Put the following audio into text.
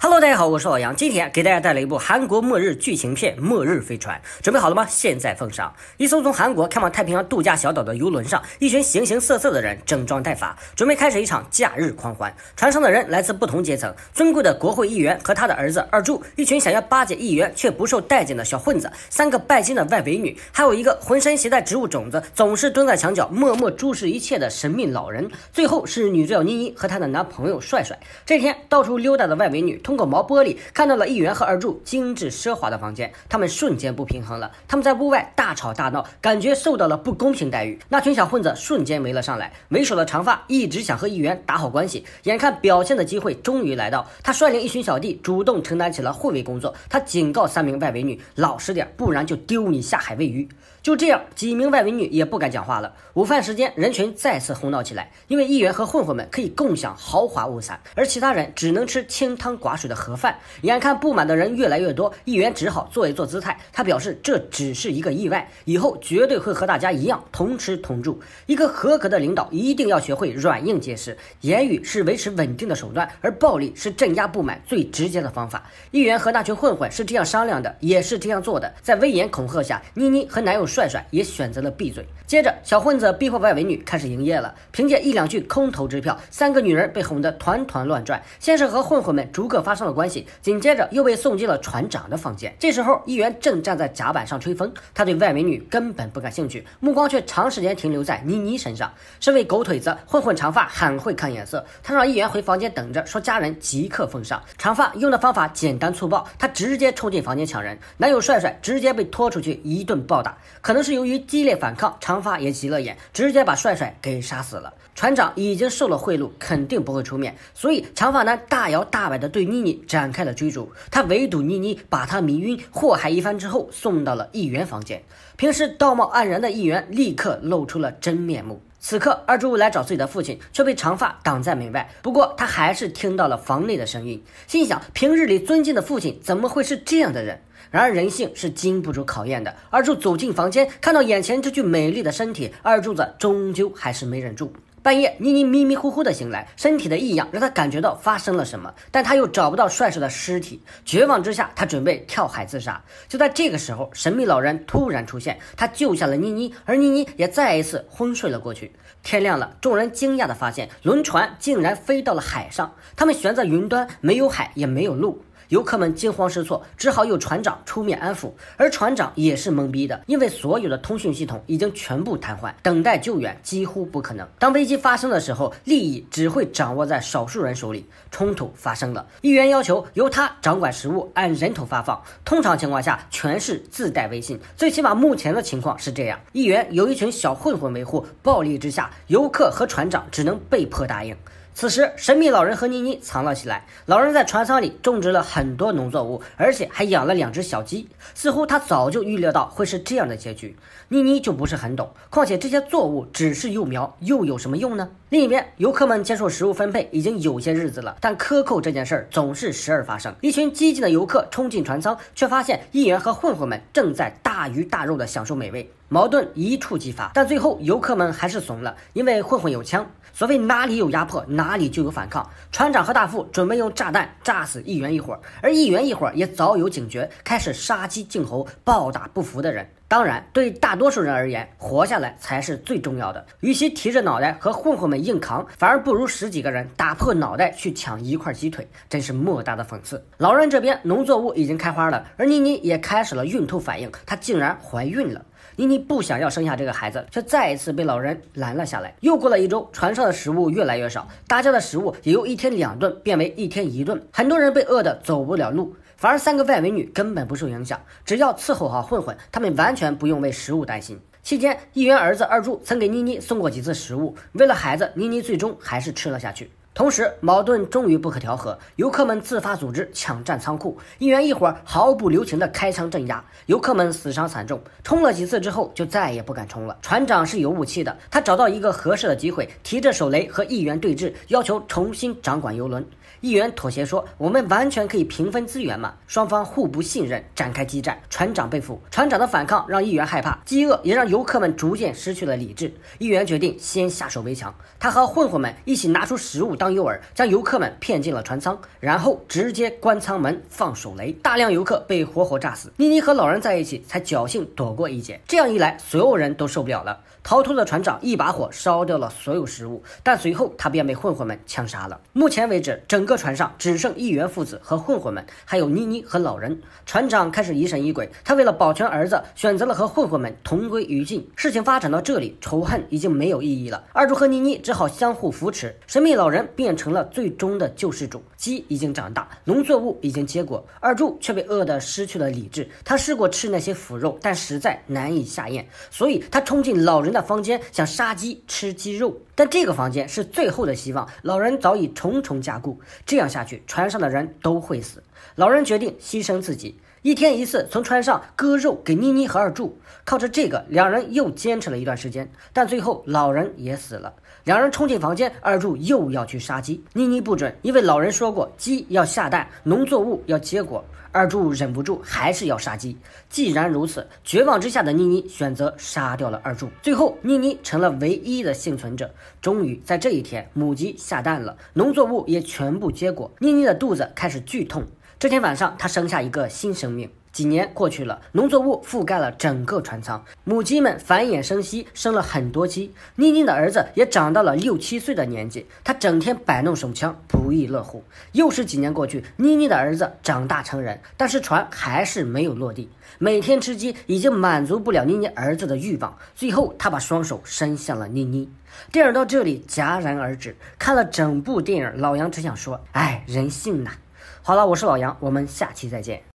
Hello，大家好，我是老杨，今天给大家带来一部韩国末日剧情片《末日飞船》，准备好了吗？现在奉上。一艘从韩国开往太平洋度假小岛的游轮上，一群形形色色的人整装待发，准备开始一场假日狂欢。船上的人来自不同阶层，尊贵的国会议员和他的儿子二柱，一群想要巴结议员却不受待见的小混子，三个拜金的外围女，还有一个浑身携带植物种子，总是蹲在墙角默默注视一切的神秘老人，最后是女主角妮妮和她的男朋友帅帅。这天到处溜达的外围女。通过毛玻璃看到了议员和二柱精致奢华的房间，他们瞬间不平衡了。他们在屋外大吵大闹，感觉受到了不公平待遇。那群小混子瞬间围了上来，为首的长发一直想和议员打好关系，眼看表现的机会终于来到，他率领一群小弟主动承担起了护卫工作。他警告三名外围女老实点，不然就丢你下海喂鱼。就这样，几名外围女也不敢讲话了。午饭时间，人群再次哄闹起来，因为议员和混混们可以共享豪华午餐，而其他人只能吃清汤寡水的盒饭。眼看不满的人越来越多，议员只好做一做姿态。他表示，这只是一个意外，以后绝对会和大家一样同吃同住。一个合格的领导一定要学会软硬兼施，言语是维持稳定的手段，而暴力是镇压不满最直接的方法。议员和那群混混是这样商量的，也是这样做的。在威严恐吓下，妮妮和男友。帅帅也选择了闭嘴。接着，小混子逼迫外围女开始营业了。凭借一两句空头支票，三个女人被哄得团团乱转。先是和混混们逐个发生了关系，紧接着又被送进了船长的房间。这时候，议员正站在甲板上吹风，他对外围女根本不感兴趣，目光却长时间停留在妮妮身上。身为狗腿子，混混长发很会看眼色，他让议员回房间等着，说家人即刻奉上。长发用的方法简单粗暴，他直接冲进房间抢人，男友帅帅直接被拖出去一顿暴打。可能是由于激烈反抗，长发也急了眼，直接把帅帅给杀死了。船长已经受了贿赂，肯定不会出面，所以长发男大摇大摆地对妮妮展开了追逐。他围堵妮妮，把她迷晕，祸害一番之后，送到了议员房间。平时道貌岸然的议员立刻露出了真面目。此刻，二柱来找自己的父亲，却被长发挡在门外。不过，他还是听到了房内的声音，心想：平日里尊敬的父亲，怎么会是这样的人？然而，人性是经不住考验的。二柱走进房间，看到眼前这具美丽的身体，二柱子终究还是没忍住。半夜，妮妮迷迷糊糊的醒来，身体的异样让她感觉到发生了什么，但她又找不到帅帅的尸体。绝望之下，她准备跳海自杀。就在这个时候，神秘老人突然出现，他救下了妮妮，而妮妮也再一次昏睡了过去。天亮了，众人惊讶地发现，轮船竟然飞到了海上，他们悬在云端，没有海，也没有路。游客们惊慌失措，只好由船长出面安抚。而船长也是懵逼的，因为所有的通讯系统已经全部瘫痪，等待救援几乎不可能。当危机发生的时候，利益只会掌握在少数人手里。冲突发生了，议员要求由他掌管食物，按人头发放。通常情况下，全市自带微信，最起码目前的情况是这样。议员由一群小混混维护，暴力之下，游客和船长只能被迫答应。此时，神秘老人和妮妮藏了起来。老人在船舱里种植了很多农作物，而且还养了两只小鸡，似乎他早就预料到会是这样的结局。妮妮就不是很懂，况且这些作物只是幼苗，又有什么用呢？另一边，游客们接受食物分配已经有些日子了，但克扣这件事儿总是时而发生。一群激进的游客冲进船舱，却发现议员和混混们正在大鱼大肉地享受美味，矛盾一触即发。但最后，游客们还是怂了，因为混混有枪。所谓哪里有压迫，哪。哪里就有反抗，船长和大副准备用炸弹炸死议员一伙，而议员一伙也早有警觉，开始杀鸡儆猴，暴打不服的人。当然，对大多数人而言，活下来才是最重要的。与其提着脑袋和混混们硬扛，反而不如十几个人打破脑袋去抢一块鸡腿，真是莫大的讽刺。老人这边，农作物已经开花了，而妮妮也开始了孕吐反应，她竟然怀孕了。妮妮不想要生下这个孩子，却再一次被老人拦了下来。又过了一周，船上的食物越来越少，大家的食物也由一天两顿变为一天一顿，很多人被饿得走不了路，反而三个外围女根本不受影响，只要伺候好混混，他们完。全不用为食物担心。期间，议员儿子二柱曾给妮妮送过几次食物，为了孩子，妮妮最终还是吃了下去。同时，矛盾终于不可调和，游客们自发组织抢占仓库，议员一伙毫不留情地开枪镇压，游客们死伤惨重。冲了几次之后，就再也不敢冲了。船长是有武器的，他找到一个合适的机会，提着手雷和议员对峙，要求重新掌管游轮。议员妥协说：“我们完全可以平分资源嘛。”双方互不信任，展开激战。船长被俘，船长的反抗让议员害怕，饥饿也让游客们逐渐失去了理智。议员决定先下手为强，他和混混们一起拿出食物当。诱饵将游客们骗进了船舱，然后直接关舱门，放手雷，大量游客被活活炸死。妮妮和老人在一起，才侥幸躲过一劫。这样一来，所有人都受不了了。逃脱的船长一把火烧掉了所有食物，但随后他便被混混们枪杀了。目前为止，整个船上只剩议员父子和混混们，还有妮妮和老人。船长开始疑神疑鬼，他为了保全儿子，选择了和混混们同归于尽。事情发展到这里，仇恨已经没有意义了。二柱和妮妮只好相互扶持。神秘老人。变成了最终的救世主。鸡已经长大，农作物已经结果，二柱却被饿得失去了理智。他试过吃那些腐肉，但实在难以下咽，所以他冲进老人的房间，想杀鸡吃鸡肉。但这个房间是最后的希望，老人早已重重加固。这样下去，船上的人都会死。老人决定牺牲自己，一天一次从船上割肉给妮妮和二柱。靠着这个，两人又坚持了一段时间。但最后，老人也死了。两人冲进房间，二柱又要去杀鸡，妮妮不准，因为老人说过鸡要下蛋，农作物要结果。二柱忍不住，还是要杀鸡。既然如此，绝望之下的妮妮选择杀掉了二柱。最后，妮妮成了唯一的幸存者。终于在这一天，母鸡下蛋了，农作物也全部结果。妮妮的肚子开始剧痛，这天晚上，她生下一个新生命。几年过去了，农作物覆盖了整个船舱，母鸡们繁衍生息，生了很多鸡。妮妮的儿子也长到了六七岁的年纪，他整天摆弄手枪，不亦乐乎。又是几年过去，妮妮的儿子长大成人，但是船还是没有落地。每天吃鸡已经满足不了妮妮儿子的欲望，最后他把双手伸向了妮妮。电影到这里戛然而止。看了整部电影，老杨只想说：哎，人性呐！好了，我是老杨，我们下期再见。